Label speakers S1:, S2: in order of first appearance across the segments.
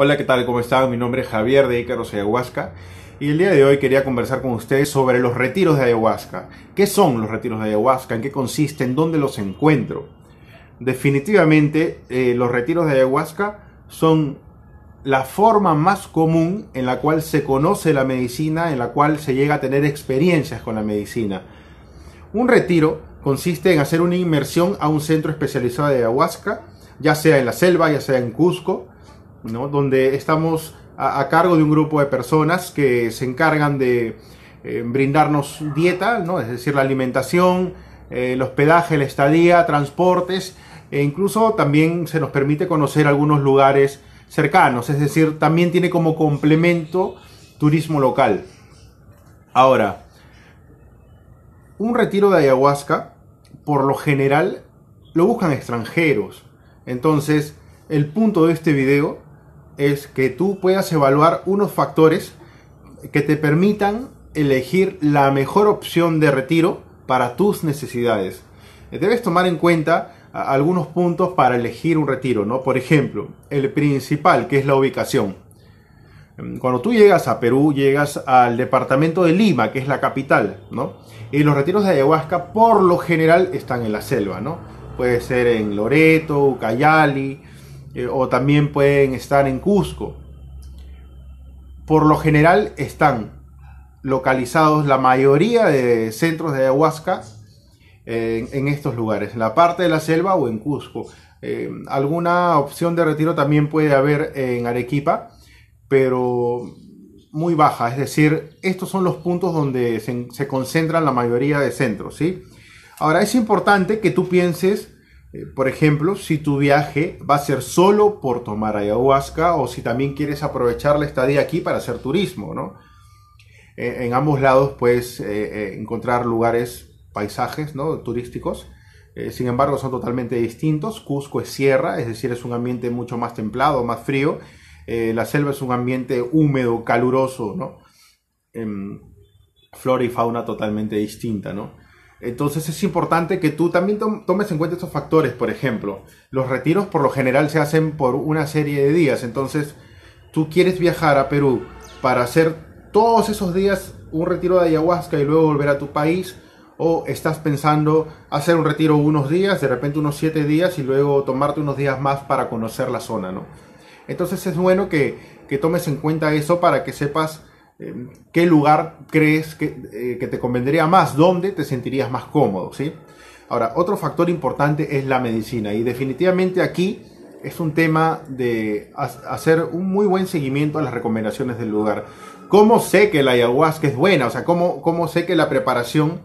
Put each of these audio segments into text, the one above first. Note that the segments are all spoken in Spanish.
S1: Hola, ¿qué tal? ¿Cómo están? Mi nombre es Javier de Icaros Ayahuasca y el día de hoy quería conversar con ustedes sobre los retiros de ayahuasca. ¿Qué son los retiros de ayahuasca? ¿En qué consisten? ¿Dónde los encuentro? Definitivamente eh, los retiros de ayahuasca son la forma más común en la cual se conoce la medicina, en la cual se llega a tener experiencias con la medicina. Un retiro consiste en hacer una inmersión a un centro especializado de ayahuasca, ya sea en la selva, ya sea en Cusco, donde estamos a, cargo de un grupo de personas que se encargan de eh, brindarnos dieta, ¿no? es decir, la alimentación, eh, el hospedaje, la estadía, transportes, e incluso también se nos permite conocer algunos lugares cercanos, es decir, también tiene como complemento turismo local. Ahora, un retiro de ayahuasca, por lo general, lo buscan extranjeros. Entonces, el punto de este video es que tú puedas evaluar unos factores que te permitan elegir la mejor opción de retiro para tus necesidades. Eh, debes tomar en cuenta algunos puntos para elegir un retiro, ¿no? Por ejemplo, el principal, que es la ubicación. Mm, cuando tú llegas a Perú, llegas al departamento de Lima, que es la capital, ¿no? Y los retiros de ayahuasca por lo general están en la selva, ¿no? Puede ser en Loreto, Ucayali, eh, o también pueden estar en Cusco. Por lo general están localizados la mayoría de centros de ayahuasca en, estos lugares, en la parte de la selva o en Cusco. Eh, alguna opción de retiro también puede haber en Arequipa, pero muy baja, es decir, estos son los puntos donde se, concentran la mayoría de centros, Ahora, es importante que tú pienses eh, por ejemplo, si tu viaje va a ser solo por tomar ayahuasca o si también quieres aprovechar la estadía aquí para hacer turismo, ¿no? Eh, en ambos lados puedes eh, encontrar lugares, paisajes, ¿no? Turísticos sin embargo, son totalmente distintos. Cusco es sierra, es decir, es un ambiente mucho más templado, más frío. la selva es un ambiente húmedo, caluroso, ¿no? Em, flora y fauna totalmente distinta, ¿no? Entonces es importante que tú también tomes en cuenta estos factores, por ejemplo. Los retiros por lo general se hacen por una serie de días, entonces tú quieres viajar a Perú para hacer todos esos días un retiro de ayahuasca y luego volver a tu país, o estás pensando hacer un retiro unos días, de repente unos siete días y luego tomarte unos días más para conocer la zona, ¿no? Entonces es bueno que, que tomes en cuenta eso para que sepas Em, qué lugar crees eh, que, te convendría más, dónde te sentirías más cómodo, ¿sí? Ahora, otro factor importante es la medicina y definitivamente aquí es un tema de hacer un muy buen seguimiento a las recomendaciones del lugar. ¿Cómo sé que la ayahuasca es buena? O sea, ¿cómo, sé que la preparación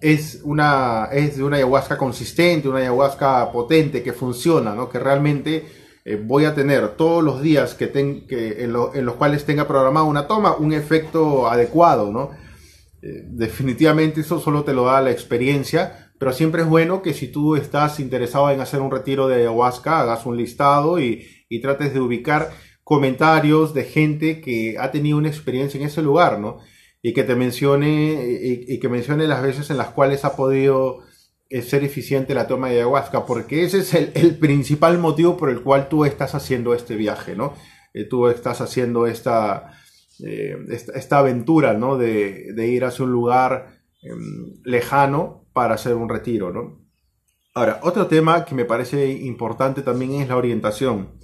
S1: es, una, es de una ayahuasca consistente, una ayahuasca potente, que funciona, ¿no? que realmente eh, voy a tener todos los días que, en, los cuales tenga programado una toma un efecto adecuado, ¿no? Eh, definitivamente eso solo te lo da la experiencia, pero siempre es bueno que si tú estás interesado en hacer un retiro de ayahuasca, hagas un listado y, trates de ubicar comentarios de gente que ha tenido una experiencia en ese lugar, ¿no? Y que te mencione, y que mencione las veces en las cuales ha podido es ser eficiente la toma de ayahuasca, porque ese es el, principal motivo por el cual tú estás haciendo este viaje, ¿no? Eh, tú estás haciendo eh, esta, esta, aventura, ¿no? De, ir hacia un lugar em, lejano para hacer un retiro, ¿no? Ahora, otro tema que me parece importante también es la orientación.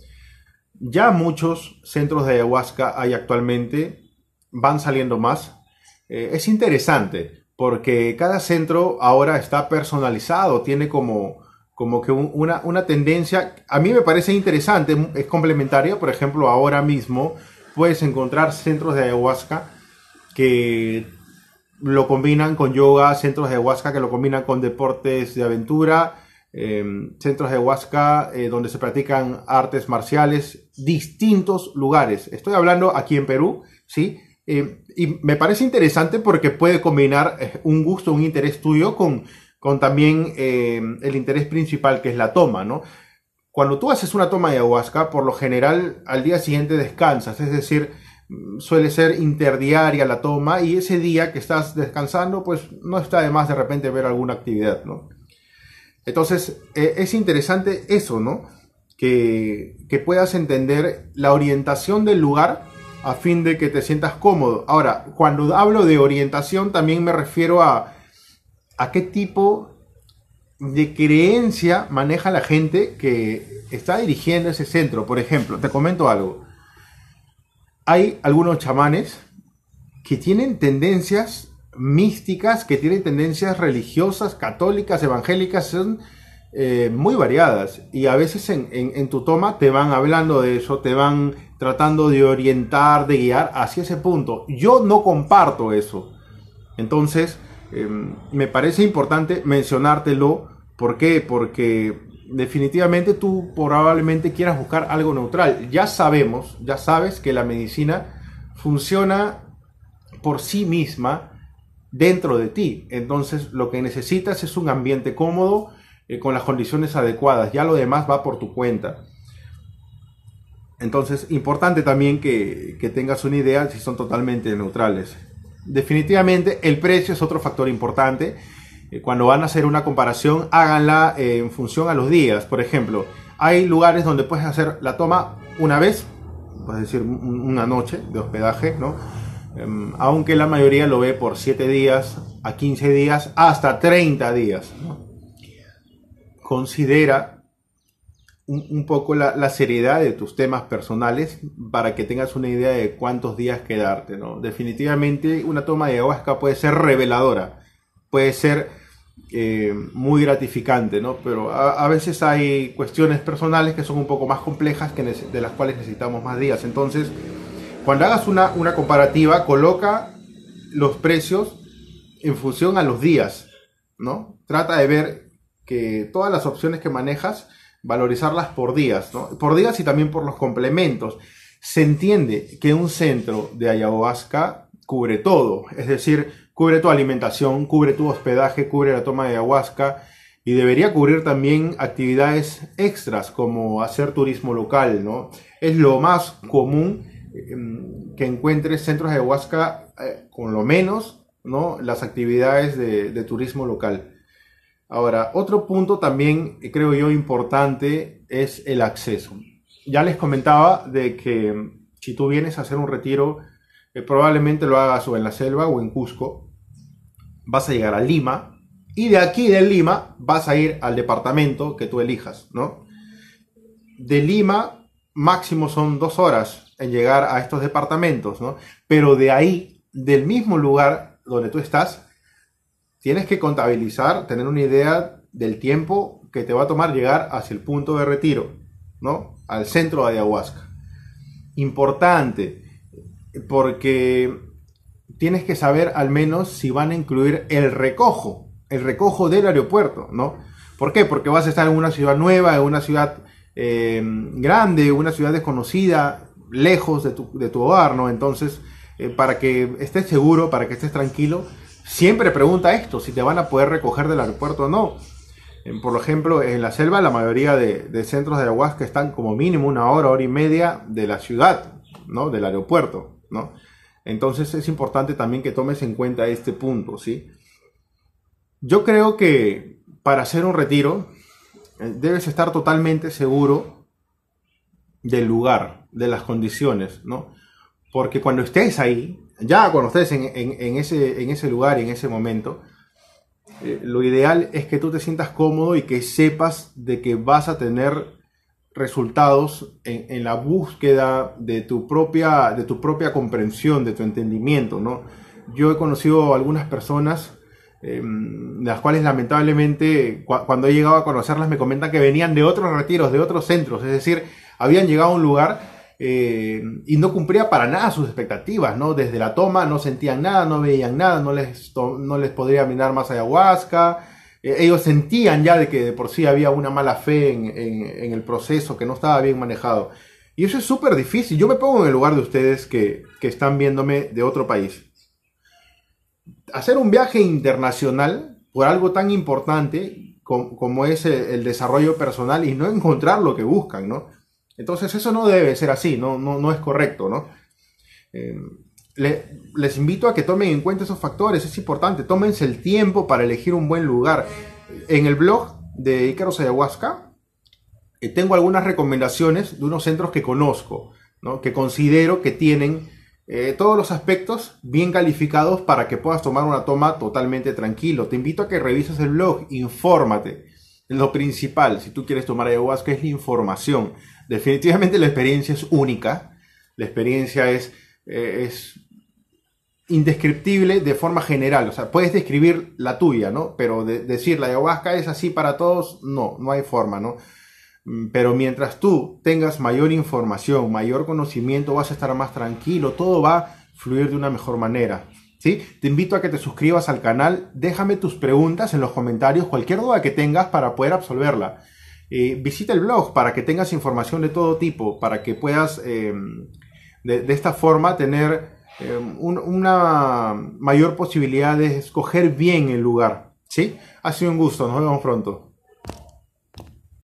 S1: Ya muchos centros de ayahuasca hay actualmente, van saliendo más. Eh, es interesante, porque cada centro ahora está personalizado, tiene como, como que una, una, tendencia, a mí me parece interesante, es complementario. por ejemplo, ahora mismo puedes encontrar centros de ayahuasca que lo combinan con yoga, centros de ayahuasca que lo combinan con deportes de aventura, em, centros de ayahuasca eh, donde se practican artes marciales, distintos lugares. Estoy hablando aquí en Perú, ¿sí? Eh, y me parece interesante porque puede combinar eh, un gusto, un interés tuyo con, también eh, el interés principal que es la toma, ¿no? Cuando tú haces una toma de ayahuasca, por lo general al día siguiente descansas, es decir, mm, suele ser interdiaria la toma y ese día que estás descansando, pues no está de más de repente ver alguna actividad, ¿no? Entonces, e, es interesante eso, ¿no? Que, que puedas entender la orientación del lugar a fin de que te sientas cómodo. Ahora, cuando hablo de orientación también me refiero a a qué tipo de creencia maneja la gente que está dirigiendo ese centro. Por ejemplo, te comento algo. Hay algunos chamanes que tienen tendencias místicas, que tienen tendencias religiosas, católicas, evangélicas, son eh, muy variadas y a veces en, tu toma te van hablando de eso, te van tratando de orientar, de guiar hacia ese punto. Yo no comparto eso. Entonces, em, me parece importante mencionártelo. ¿Por qué? Porque definitivamente tú probablemente quieras buscar algo neutral. Ya sabemos, ya sabes que la medicina funciona por sí misma dentro de ti. Entonces, lo que necesitas es un ambiente cómodo, eh, con las condiciones adecuadas. Ya lo demás va por tu cuenta. Entonces, importante también que, tengas una idea si son totalmente neutrales. Definitivamente, el precio es otro factor importante. Eh, cuando van a hacer una comparación, háganla en función a los días. Por ejemplo, hay lugares donde puedes hacer la toma una vez, es decir, una noche de hospedaje, ¿no? Em, aunque la mayoría lo ve por 7 días a 15 días hasta 30 días considera un, poco la, seriedad de tus temas personales para que tengas una idea de cuántos días quedarte, ¿no? Definitivamente una toma de ayahuasca puede ser reveladora, puede ser eh, muy gratificante, ¿no? Pero a, veces hay cuestiones personales que son un poco más complejas que de las cuales necesitamos más días. Entonces, cuando hagas una, una comparativa, coloca los precios en función a los días, ¿no? Trata de ver que todas las opciones que manejas, valorizarlas por días, ¿no? Por días y también por los complementos. Se entiende que un centro de ayahuasca cubre todo, es decir, cubre tu alimentación, cubre tu hospedaje, cubre la toma de ayahuasca y debería cubrir también actividades extras como hacer turismo local, ¿no? Es lo más común em, que encuentres centros de ayahuasca eh, con lo menos, ¿no? Las actividades de turismo local. Ahora, otro punto también creo yo importante es el acceso. Ya les comentaba de que mm, si tú vienes a hacer un retiro, eh, probablemente lo hagas o en la selva o en Cusco, vas a llegar a Lima y de aquí de Lima vas a ir al departamento que tú elijas, ¿no? De Lima máximo son dos horas en llegar a estos departamentos, ¿no? Pero de ahí, del mismo lugar donde tú estás, tienes que contabilizar, tener una idea del tiempo que te va a tomar llegar hacia el punto de retiro, ¿no? Al centro de ayahuasca. Importante, porque tienes que saber al menos si van a incluir el recojo, el recojo del aeropuerto, ¿no? ¿Por qué? Porque vas a estar en una ciudad nueva, en una ciudad eh, grande, una ciudad desconocida, lejos de tu, hogar, ¿no? Entonces, eh, para que estés seguro, para que estés tranquilo, siempre pregunta esto, si te van a poder recoger del aeropuerto o no. Por ejemplo, en la selva la mayoría de, centros de ayahuasca están como mínimo una hora, hora y media de la ciudad, ¿no? Del aeropuerto, ¿no? Entonces es importante también que tomes en cuenta este punto, ¿sí? Yo creo que para hacer un retiro eh, debes estar totalmente seguro del lugar, de las condiciones, ¿no? Porque cuando estés ahí, ya cuando estés en, ese, en ese lugar, en ese momento, eh, lo ideal es que tú te sientas cómodo y que sepas de que vas a tener resultados en, la búsqueda de tu, propia, de tu propia comprensión, de tu entendimiento. ¿no? Yo he conocido algunas personas, em, las cuales lamentablemente cuando he llegado a conocerlas me comentan que venían de otros retiros, de otros centros, es decir, habían llegado a un lugar eh, y no cumplía para nada sus expectativas, ¿no? Desde la toma no sentían nada, no veían nada, no les, no les podría mirar más ayahuasca. Eh, ellos sentían ya de que de por sí había una mala fe en, en, el proceso, que no estaba bien manejado. Y eso es súper difícil. Yo me pongo en el lugar de ustedes que, que están viéndome de otro país. Hacer un viaje internacional por algo tan importante como, es el, desarrollo personal y no encontrar lo que buscan, ¿no? Entonces eso no debe ser así, no, es correcto, eh, les invito a que tomen en cuenta esos factores, es importante, tómense el tiempo para elegir un buen lugar. En el blog de Icaros Ayahuasca eh, tengo algunas recomendaciones de unos centros que conozco, que considero que tienen eh, todos los aspectos bien calificados para que puedas tomar una toma totalmente tranquilo. Te invito a que revises el blog, infórmate lo principal, si tú quieres tomar ayahuasca, es la información. Definitivamente la experiencia es única, la experiencia es, eh, es indescriptible de forma general, o sea, puedes describir la tuya, ¿no? Pero decir la ayahuasca es así para todos, no, no hay forma, ¿no? Mm, pero mientras tú tengas mayor información, mayor conocimiento, vas a estar más tranquilo, todo va a fluir de una mejor manera. Te invito a que te suscribas al canal, déjame tus preguntas en los comentarios, cualquier duda que tengas para poder absolverla. Eh, visita el blog para que tengas información de todo tipo, para que puedas em, de, esta forma tener em, una mayor posibilidad de escoger bien el lugar. ¿sí? Ha sido un gusto, nos vemos pronto.